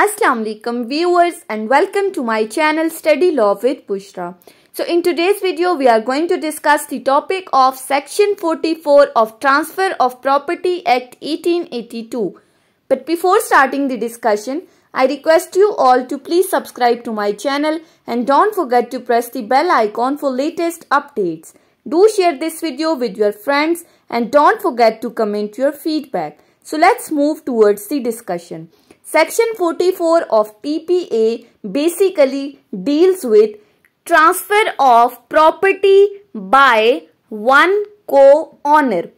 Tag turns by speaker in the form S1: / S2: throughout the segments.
S1: Assalamu alaikum viewers and welcome to my channel Study Law with Bushra. So in today's video we are going to discuss the topic of section 44 of Transfer of Property Act 1882. But before starting the discussion I request you all to please subscribe to my channel and don't forget to press the bell icon for latest updates. Do share this video with your friends and don't forget to comment your feedback. So let's move towards the discussion. Section 44 of TPA basically deals with transfer of property by one co-owner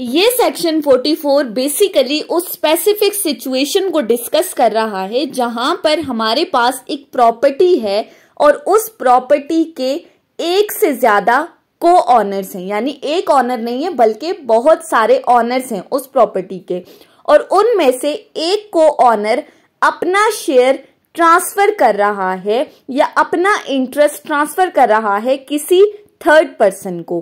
S1: ये section 44 basically उस specific situation को discuss कर रहा है जहां पर हमारे पास एक प्रॉपर्टी है और उस प्रॉपर्टी के एक से ज़्यादा को ऑनर्स हैं यानी एक ऑनर नहीं है बल्कि बहुत सारे ऑनर्स हैं उस प्रॉपर्टी के और उनमें से एक को ऑनर अपना शेयर ट्रांसफर कर रहा है या अपना इंटरेस्ट ट्रांसफर कर रहा है किसी थर्ड पर्सन को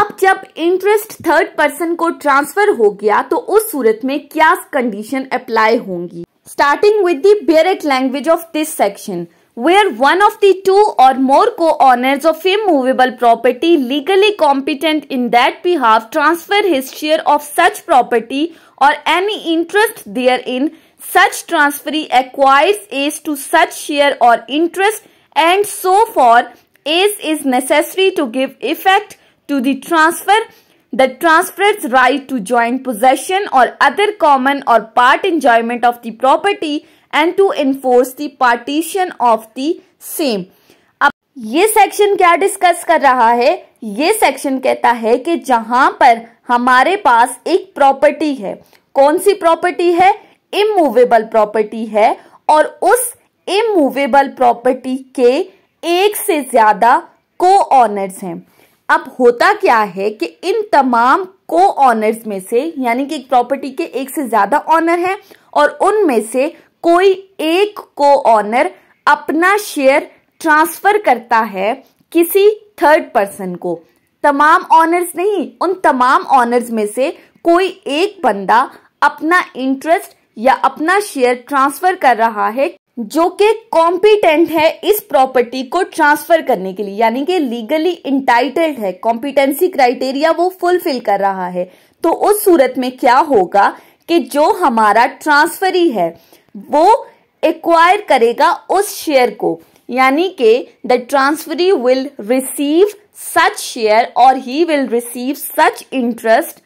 S1: अब जब इंटरेस्ट थर्ड पर्सन को ट्रांसफर हो गया तो उस सूरत में क्या कंडीशन अप्लाई होंगी starting with the bare language of this section where one of the two or more co-owners of immovable property legally competent in that behalf transfer his share of such property or any interest therein, such transferee acquires as to such share or interest and so far as is necessary to give effect to the transfer the transfer's right to joint possession or other common or part enjoyment of the property and to enforce the partition of the same अब ये section क्या discuss कर रहा है ये section कहता है कि जहां पर हमारे पास एक प्रॉपर्टी है कौन सी प्रॉपर्टी है इमूवेबल प्रॉपर्टी है और उस इमूवेबल प्रॉपर्टी के एक से ज्यादा को ऑनर्स हैं अब होता क्या है कि इन तमाम को ऑनर्स में से यानी कि एक प्रॉपर्टी के एक से ज्यादा ऑनर हैं और उनमें से कोई एक को ऑनर अपना शेयर ट्रांसफर करता है किसी थर्ड पर्सन को तमाम ऑनर्स नहीं उन तमाम ऑनर्स में से कोई एक बंदा अपना इंटरेस्ट या अपना शेयर ट्रांसफर कर रहा है जो कि कॉम्पिटेंट है इस प्रॉपर्टी को ट्रांसफर करने के लिए यानी कि लीगली इंटाइटल्ड है कॉम्पिटेंसी क्राइटेरिया वो फुलफिल कर रहा है तो उस सूरत में क्या होगा कि जो हमारा ट्रांसफरी है वो एक्वायर करेगा उस शेयर को यानी कि the transferee will receive such share और he will receive such interest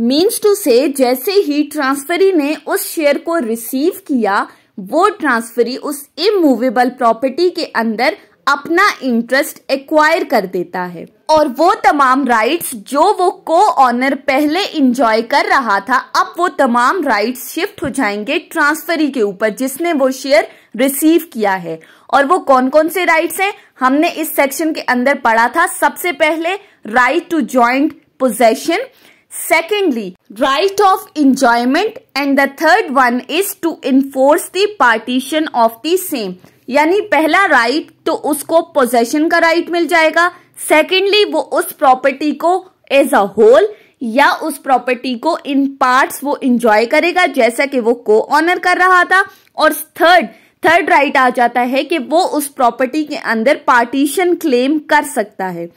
S1: means to say जैसे ही ट्रांसफरी ने उस शेयर को रिसीव किया वो ट्रांसफरी उस इमूवेबल प्रॉपर्टी के अंदर अपना इंटरेस्ट एक्वायर कर देता है और वो तमाम राइट्स जो वो को ऑनर पहले इंजॉय कर रहा था अब वो तमाम राइट्स शिफ्ट हो जाएंगे ट्रांसफरी के ऊपर जिसने वो शेयर रिसीव किया है और वो कौन कौन से राइट्स हैं हमने इस सेक्शन के अंदर पढ़ा था सबसे पहले right to joint possession secondly right of enjoyment and the third one is to enforce the of the same यानी पहला राइट तो उसको पोजेशन का राइट मिल जाएगा सेकेंडली वो उस प्रॉपर्टी को एज अ होल या उस प्रॉपर्टी को इन पार्ट्स वो इंजॉय करेगा जैसा कि वो को ऑनर कर रहा था और थर्ड थर्ड राइट आ जाता है कि वो उस प्रॉपर्टी के अंदर पार्टीशन क्लेम कर सकता है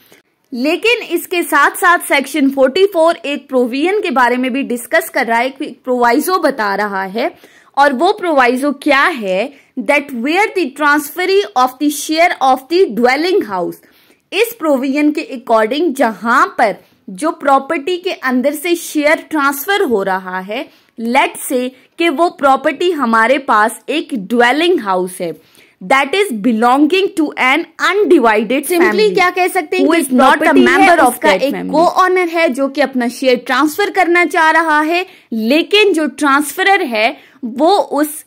S1: लेकिन इसके साथ साथ सेक्शन 44 एक प्रोविजन के बारे में भी डिस्कस कर रहा है एक प्रोवाइजो बता रहा है और वो प्रोवाइजो क्या है that where the transferee of the share of the dwelling house इस प्रोविजन के अकॉर्डिंग जहां पर जो प्रॉपर्टी के अंदर से शेयर ट्रांसफर हो रहा है लेट से कि वो प्रॉपर्टी हमारे पास एक ड्वेलिंग हाउस है that is belonging to an undivided simply क्या कह सकते हैं is not a member of का एक को ऑनर है जो कि अपना शेयर ट्रांसफर करना चाह रहा है लेकिन जो ट्रांसफरर है वो उस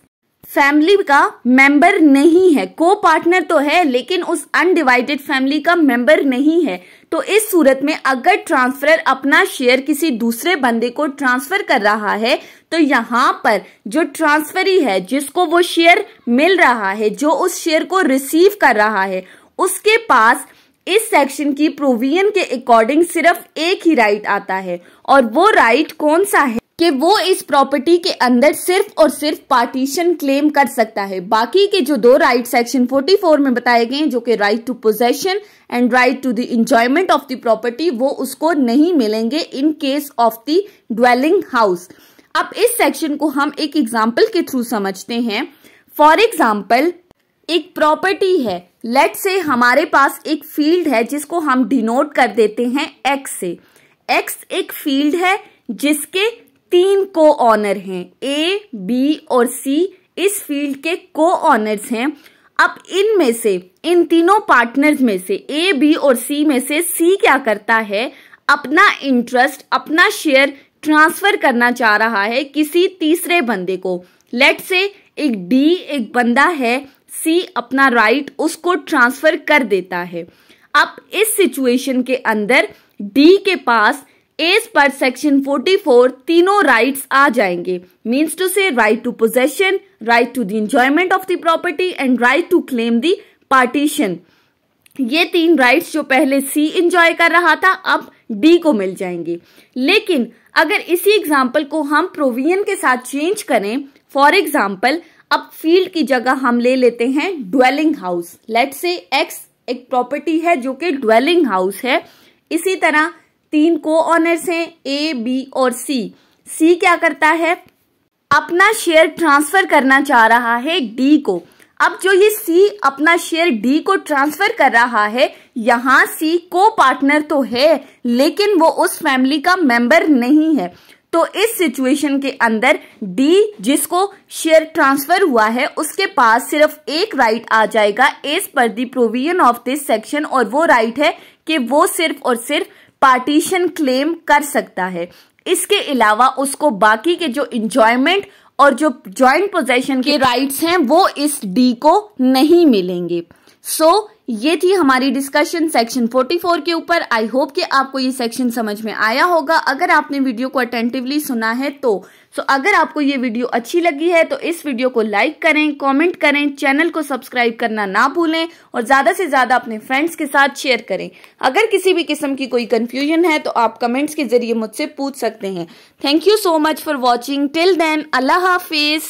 S1: फैमिली का मेंबर नहीं है को पार्टनर तो है लेकिन उस अनडिवाइडेड फैमिली का मेंबर नहीं है तो इस सूरत में अगर ट्रांसफर अपना शेयर किसी दूसरे बंदे को ट्रांसफर कर रहा है तो यहाँ पर जो ट्रांसफरी है जिसको वो शेयर मिल रहा है जो उस शेयर को रिसीव कर रहा है उसके पास इस सेक्शन की प्रोविजन के अकॉर्डिंग सिर्फ एक ही राइट आता है और वो राइट कौन सा है कि वो इस प्रॉपर्टी के अंदर सिर्फ और सिर्फ पार्टीशन क्लेम कर सकता है बाकी के जो दो राइट सेक्शन 44 में बताए गए जो कि right to possession and right to the enjoyment of the property वो उसको नहीं मिलेंगे in case of the dwelling house अब इस सेक्शन को हम एक एग्जाम्पल के थ्रू समझते हैं फॉर एग्जाम्पल एक प्रॉपर्टी है लेट से हमारे पास एक फील्ड है जिसको हम डिनोट कर देते हैं एक्स से एक्स एक फील्ड है जिसके तीन को ऑनर हैं ए बी और सी इस फील्ड के को ऑनर्स हैं अब इनमें से इन तीनों पार्टनर्स में से ए बी और सी में से सी क्या करता है अपना इंटरेस्ट अपना शेयर ट्रांसफर करना चाह रहा है किसी तीसरे बंदे को लेट से एक डी एक बंदा है सी अपना राइट right, उसको ट्रांसफर कर देता है अब इस सिचुएशन के अंदर डी के पास एज पर सेक्शन 44 तीनों राइट्स आ जाएंगे means to say right to possession right to the enjoyment of the property and right to claim the partition ये तीन राइट्स जो पहले सी इंजॉय कर रहा था अब डी को मिल जाएंगे लेकिन अगर इसी एग्जाम्पल को हम प्रोविजन के साथ चेंज करें फॉर एग्जाम्पल अब फील्ड की जगह हम ले लेते हैं dwelling house let say X एक प्रॉपर्टी है जो कि ड्वेलिंग हाउस है इसी तरह तीन को ऑनर्स हैं ए बी और सी सी क्या करता है अपना शेयर ट्रांसफर करना चाह रहा है डी को अब जो ये सी अपना शेयर डी को ट्रांसफर कर रहा है यहाँ सी को पार्टनर तो है लेकिन वो उस फैमिली का मेंबर नहीं है तो इस सिचुएशन के अंदर डी जिसको शेयर ट्रांसफर हुआ है उसके पास सिर्फ एक राइट आ जाएगा as per the provision of this section और वो राइट है कि वो सिर्फ और सिर्फ पार्टीशन क्लेम कर सकता है इसके अलावा उसको बाकी के जो इंजॉयमेंट और जो ज्वाइंट पोजेशन के राइट्स हैं वो इस डी को नहीं मिलेंगे सो so, ये थी हमारी डिस्कशन सेक्शन 44 के ऊपर आई होप कि आपको ये सेक्शन समझ में आया होगा अगर आपने वीडियो को अटेंटिवली सुना है तो सो so, अगर आपको ये वीडियो अच्छी लगी है तो इस वीडियो को लाइक करें कमेंट करें चैनल को सब्सक्राइब करना ना भूलें और ज़्यादा से ज़्यादा अपने फ्रेंड्स के साथ शेयर करें अगर किसी भी किस्म की कोई कन्फ्यूजन है तो आप कमेंट्स के जरिए मुझसे पूछ सकते हैं thank you so much for watching till then अल्लाह हाफिज़